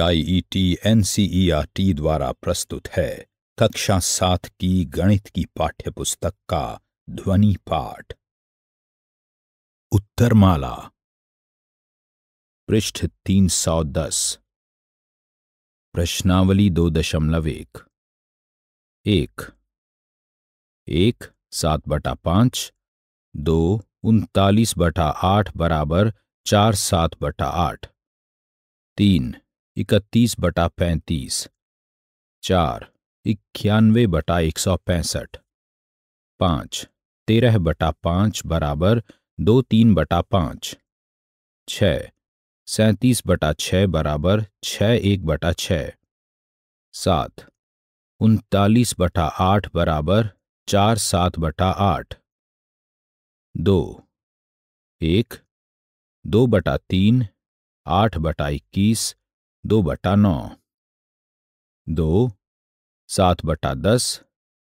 R T e e द्वारा प्रस्तुत है कक्षा सात की गणित की पाठ्यपुस्तक का ध्वनि पाठ उत्तरमाला पृष्ठ 310 प्रश्नावली दो दशमलव एक एक एक सात बटा पांच दो उनतालीस बटा आठ बराबर चार सात बटा आठ तीन इकतीस बटा पैंतीस चार इक्यानवे बटा एक सौ पैंसठ पाँच तेरह बटा पाँच बराबर दो तीन बटा पाँच छ सैंतीस बटा छ बराबर छ एक बटा छ सात उनतालीस बटा आठ बराबर चार सात बटा आठ दो एक दो बटा तीन आठ बटा इक्कीस दो बटा नौ दो सात बटा दस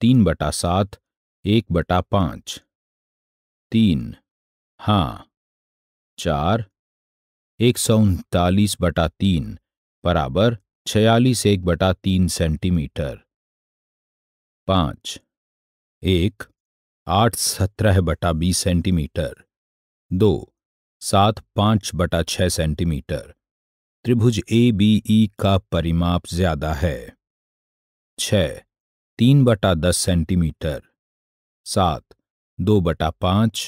तीन बटा सात एक बटा पांच तीन हाँ चार एक सौ उनतालीस बटा तीन बराबर छियालीस एक बटा तीन सेंटीमीटर पांच एक आठ सत्रह बटा बीस सेंटीमीटर दो सात पांच बटा छह सेंटीमीटर त्रिभुज ए बी ई का परिमाप ज्यादा है छ तीन बटा दस सेंटीमीटर सात दो बटा पांच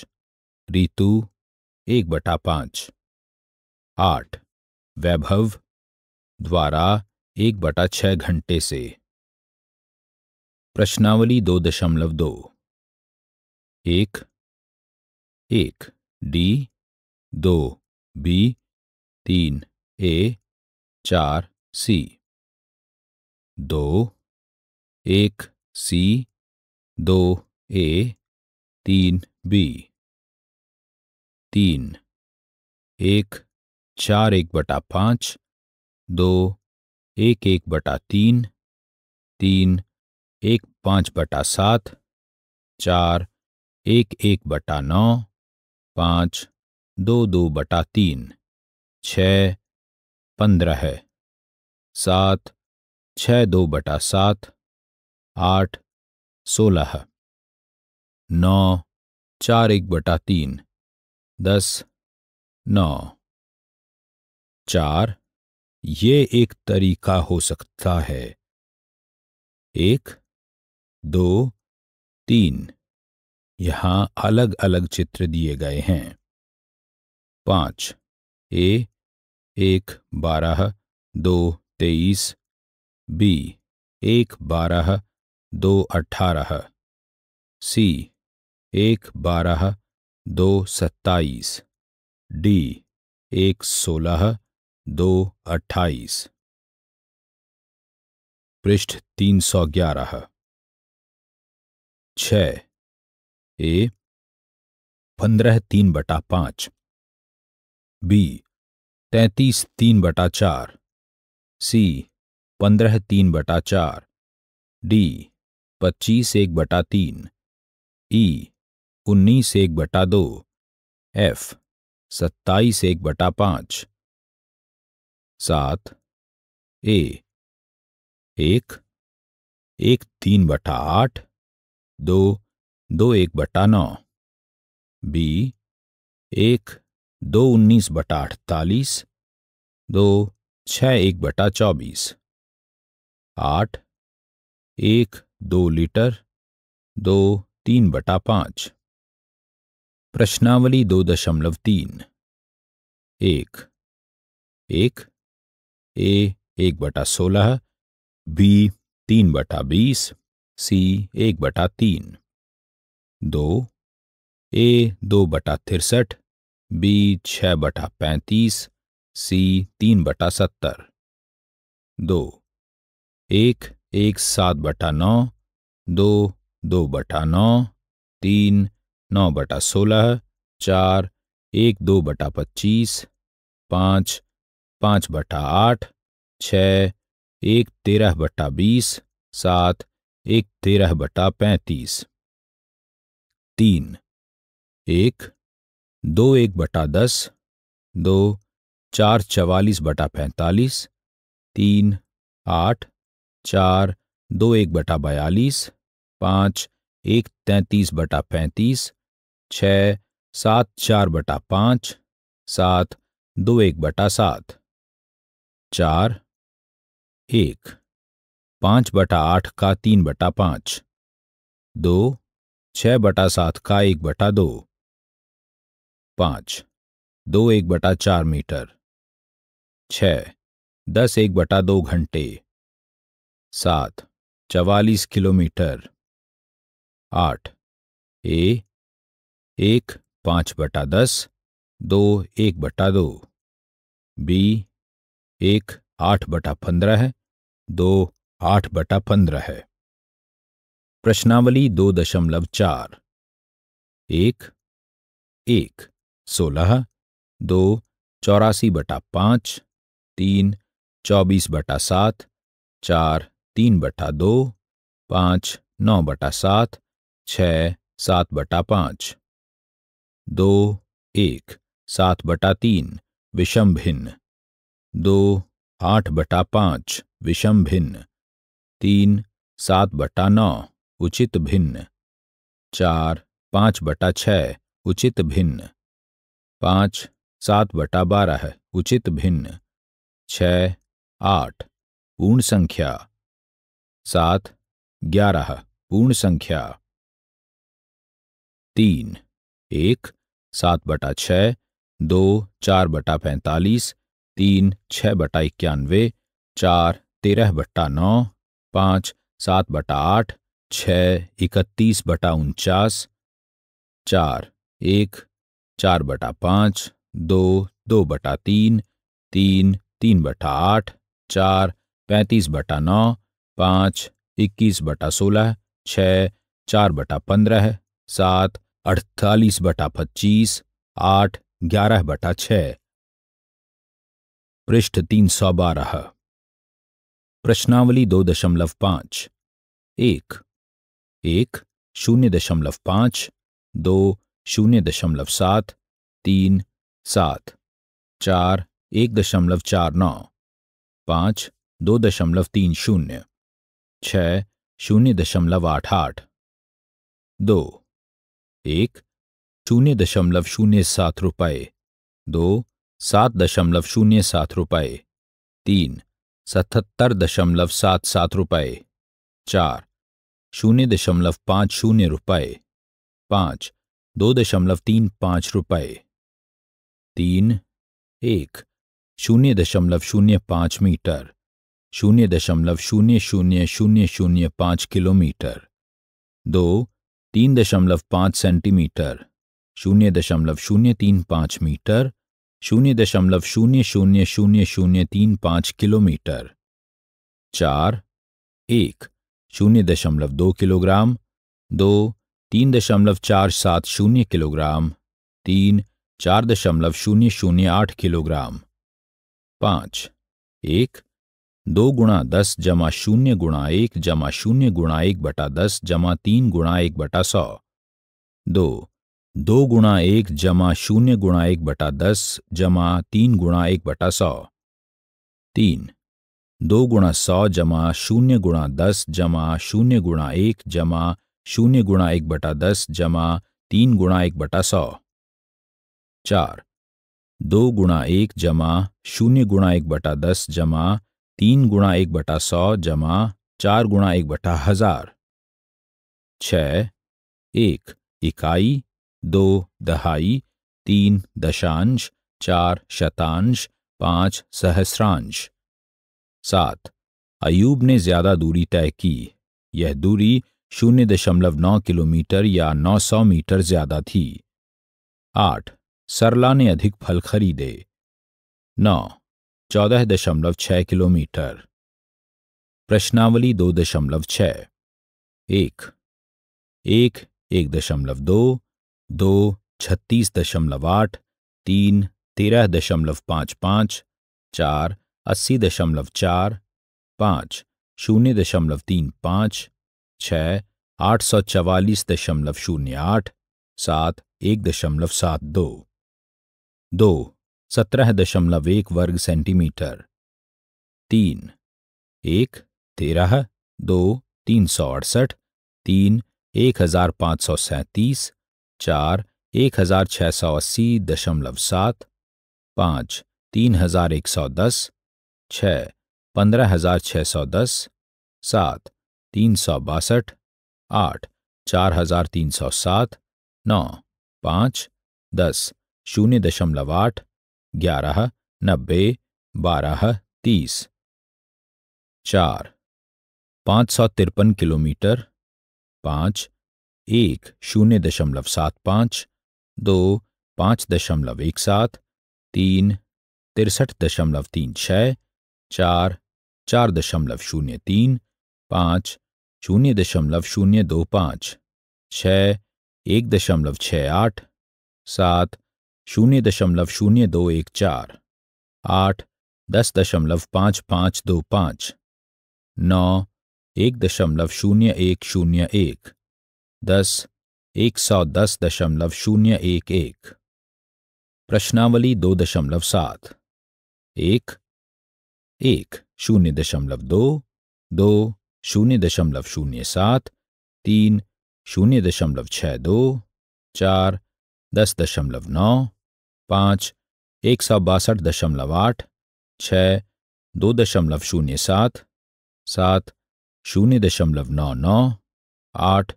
ऋतु एक बटा पांच आठ वैभव द्वारा एक बटा छह घंटे से प्रश्नावली दो दशमलव दो एक एक डी दो बी तीन ए चार सी दो एक सी दो ए तीन बी तीन एक चार एक बटा पाँच दो एक एक बटा तीन तीन एक पाँच बटा सात चार एक एक बटा नौ पाँच दो दो बटा तीन छः पंद्रह है सात छः दो बटा सात आठ सोलह नौ चार एक बटा तीन दस नौ चार ये एक तरीका हो सकता है एक दो तीन यहाँ अलग अलग चित्र दिए गए हैं पाँच ए एक बारह दो तेईस बी एक बारह दो अठारह सी एक बारह दो सत्ताईस डी एक सोलह दो अट्ठाईस पृष्ठ तीन सौ ग्यारह छ ए पंद्रह तीन बटा पाँच बी तैतीस तीन बटा चार सी पंद्रह तीन बटा चार डी पच्चीस एक बटा तीन ई उन्नीस एक बटा दो एफ सत्ताईस एक बटा पांच सात ए एक एक तीन बटा आठ दो दो एक बटा नौ बी एक दो उन्नीस बटा अठतालीस दो छ एक बटा चौबीस आठ एक दो लीटर दो तीन बटा पांच प्रश्नावली दो दशमलव तीन एक एक ए एक बटा सोलह बी तीन बटा बीस सी एक बटा तीन दो ए दो बटा तिरसठ बी छः बटा पैंतीस सी तीन बटा सत्तर दो एक एक सात बटा नौ दो दो बटा नौ तीन नौ बटा सोलह चार एक दो बटा पच्चीस पाँच पाँच बटा आठ छ एक तेरह बटा बीस सात एक तेरह बटा पैंतीस तीन एक दो एक बटा दस दो चार चवालीस बटा पैंतालीस तीन आठ चार दो एक बटा बयालीस पाँच एक तैंतीस बटा पैंतीस छ सात चार बटा पाँच सात दो एक बटा सात चार एक पाँच बटा आठ का तीन बटा पाँच दो छः बटा सात का एक बटा दो पाँच दो एक बटा चार मीटर छ दस एक बटा दो घंटे सात चवालीस किलोमीटर आठ ए एक पांच बटा दस दो एक बटा दो बी एक आठ बटा पंद्रह दो आठ बटा पंद्रह है प्रश्नावली दो दशमलव चार एक एक सोलह दो चौरासी बटा पाँच तीन चौबीस बटा सात चार तीन बटा दो पाँच नौ बटा सात छ सात बटा पाँच दो एक सात बटा तीन विषम भिन्न दो आठ बटा पाँच विषम भिन्न तीन सात बटा नौ उचित भिन्न चार पाँच बटा छ उचित भिन्न पाँच सात बटा बारह उचित भिन्न छ आठ पूर्ण संख्या सात ग्यारह पूर्ण संख्या तीन एक सात बटा छ दो चार बटा पैंतालीस तीन छः बटा इक्यानवे चार तेरह बट्टा नौ पाँच सात बटा आठ छ इकतीस बटा उनचास चार एक चार बटा पाँच दो दो बटा तीन तीन तीन बटा आठ चार पैंतीस बटा नौ पाँच इक्कीस बटा सोलह छः चार बटा पंद्रह सात अड़तालीस बटा पच्चीस आठ ग्यारह बटा छः पृष्ठ तीन सौ बारह प्रश्नावली दो दशमलव पाँच एक एक शून्य दशमलव पाँच दो शून्य दशमलव सात तीन सात चार एक दशमलव चार नौ पाँच दो दशमलव तीन शून्य छः शून्य दशमलव आठ आठ दो एक शून्य दशमलव शून्य सात रुपये दो सात दशमलव शून्य सात रुपये तीन सतहत्तर दशमलव सात सात रुपये चार शून्य दशमलव पाँच शून्य रुपये पाँच दो दशमलव तीन पाँच रुपये तीन एक शून्य दशमलव शून्य पाँच मीटर शून्य दशमलव शून्य शून्य शून्य शून्य पाँच किलोमीटर दो तीन दशमलव पाँच सेंटीमीटर शून्य दशमलव शून्य तीन पाँच मीटर शून्य दशमलव शून्य शून्य शून्य शून्य तीन पाँच किलोमीटर चार एक शून्य दशमलव दो किलोग्राम दो तीन दशमलव चार सात शून्य किलोग्राम तीन चार दशमलव शून्य शून्य आठ किलोग्राम पाँच एक दो गुणा दस जमा शून्य गुणा एक जमा शून्य गुणा एक बटा दस जमा तीन गुणा एक बटा सौ दो दो गुणा एक जमा शून्य गुणा एक बटा दस जमा तीन गुणा एक बटा सौ तीन दो गुणा सौ जमा शून्य गुणा दस जमा शून्य गुणा एक जमा शून्य गुणा एक बटा दस जमा तीन गुणा एक बटा सौ चार दो गुणा एक जमा शून्य गुणा एक बटा दस जमा तीन गुणा एक बटा सौ जमा चार गुणा एक बटा हजार छ एक इकाई दो दहाई तीन दशांश चार शतांश पांच सहस्रांश सात अयूब ने ज्यादा दूरी तय की यह दूरी शून्य दशमलव नौ किलोमीटर या नौ सौ मीटर ज्यादा थी आठ सरला ने अधिक फल खरीदे नौ चौदह दशमलव छह किलोमीटर प्रश्नावली दो दशमलव छ एक एक एक दशमलव दो दो छत्तीस दशमलव आठ तीन तेरह दशमलव पाँच पाँच चार अस्सी दशमलव चार पाँच शून्य दशमलव तीन पाँच छ आठ सौ चवालीस दशमलव शून्य आठ सात एक दशमलव सात दो दो सत्रह दशमलव एक वर्ग सेंटीमीटर तीन एक तेरह दो तीन सौ अड़सठ तीन एक हजार पाँच सौ सैंतीस चार एक हजार छः सौ अस्सी दशमलव सात पाँच तीन हजार एक सौ दस छः पंद्रह हजार छः सौ दस सात तीन सौ बासठ आठ चार हजार तीन सौ सात नौ पाँच दस शून्य दशमलव आठ ग्यारह नब्बे बारह तीस चार पाँच सौ तिरपन किलोमीटर पाँच एक शून्य दशमलव सात पाँच दो पाँच दशमलव एक सात तीन तिरसठ दशमलव तीन छः चार चार दशमलव शून्य तीन पाँच शून्य दशमलव शून्य दो पाँच छ एक दशमलव छ आठ सात शून्य दशमलव शून्य दो एक चार आठ दस दशमलव पाँच पाँच दो पाँच नौ एक दशमलव शून्य एक शून्य एक दस एक सौ दस दशमलव शून्य एक एक प्रश्नावली दो दशमलव सात एक एक शून्य दशमलव दो दो शून्य दशमलव शून्य सात तीन शून्य दशमलव छः दो चार दस दशमलव नौ पाँच एक सौ बासठ दशमलव आठ छ दो दशमलव शून्य सात सात शून्य दशमलव नौ नौ आठ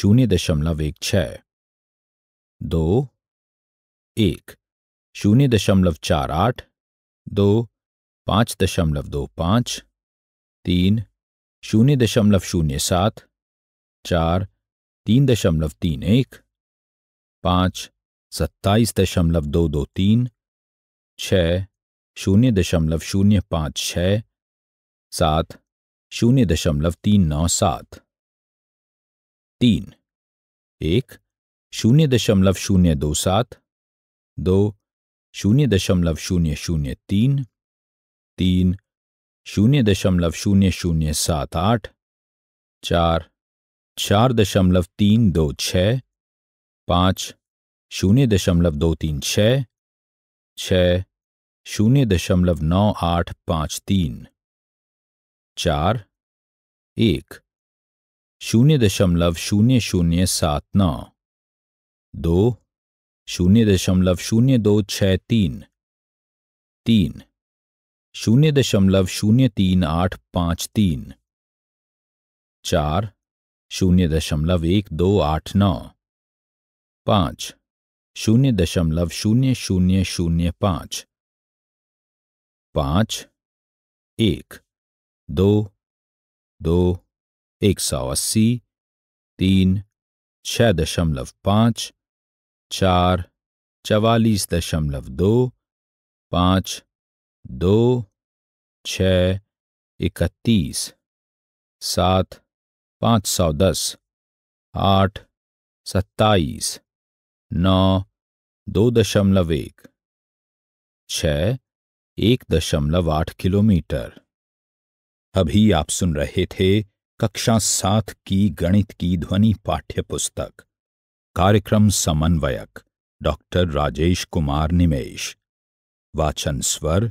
शून्य दशमलव एक छ दो एक शून्य दशमलव चार आठ दो पाँच दशमलव दो पाँच तीन शून्य दशमलव शून्य सात चार तीन दशमलव तीन एक पाँच सत्ताईस दशमलव दो दो तीन छ शून्य दशमलव शून्य पाँच छ सात शून्य दशमलव तीन नौ सात तीन एक शून्य दशमलव शून्य दो सात दो शून्य दशमलव शून्य शून्य तीन तीन शून्य दशमलव शून्य शून्य सात आठ चार चार दशमलव तीन दो छ पाँच शून्य दशमलव दो तीन छ छ शून्य दशमलव नौ आठ पाँच तीन चार एक शून्य दशमलव शून्य शून्य सात नौ दो शून्य दशमलव शून्य दो छ तीन तीन शून्य दशमलव शून्य तीन आठ पाँच तीन चार शून्य दशमलव एक दो आठ नौ पाँच शून्य दशमलव शून्य शून्य शून्य पाँच पाँच एक दो दो एक सौ अस्सी तीन छः दशमलव पाँच चार चवालीस दशमलव दो पाँच दो छ इकतीस सात पाँच सौ दस आठ सत्ताईस नौ दो दशमलव एक छ एक दशमलव आठ किलोमीटर अभी आप सुन रहे थे कक्षा सात की गणित की ध्वनि पाठ्य पुस्तक कार्यक्रम समन्वयक डॉक्टर राजेश कुमार निमेश वाचन स्वर